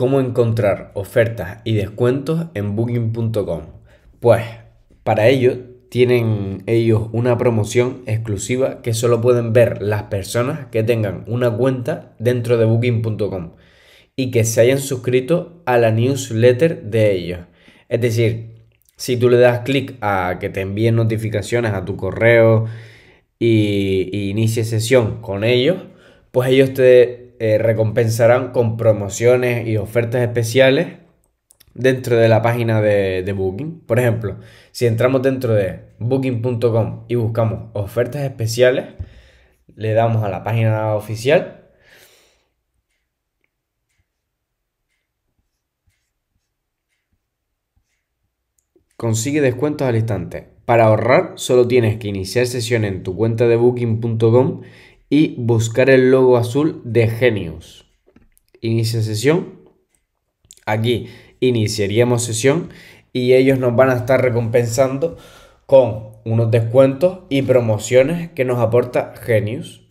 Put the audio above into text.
¿Cómo encontrar ofertas y descuentos en booking.com? Pues para ello tienen ellos una promoción exclusiva que solo pueden ver las personas que tengan una cuenta dentro de booking.com y que se hayan suscrito a la newsletter de ellos. Es decir, si tú le das clic a que te envíen notificaciones a tu correo e inicies inicie sesión con ellos, pues ellos te eh, recompensarán con promociones y ofertas especiales dentro de la página de, de Booking. Por ejemplo, si entramos dentro de booking.com y buscamos ofertas especiales, le damos a la página oficial Consigue descuentos al instante. Para ahorrar, solo tienes que iniciar sesión en tu cuenta de booking.com y buscar el logo azul de Genius. Inicia sesión. Aquí iniciaríamos sesión y ellos nos van a estar recompensando con unos descuentos y promociones que nos aporta Genius.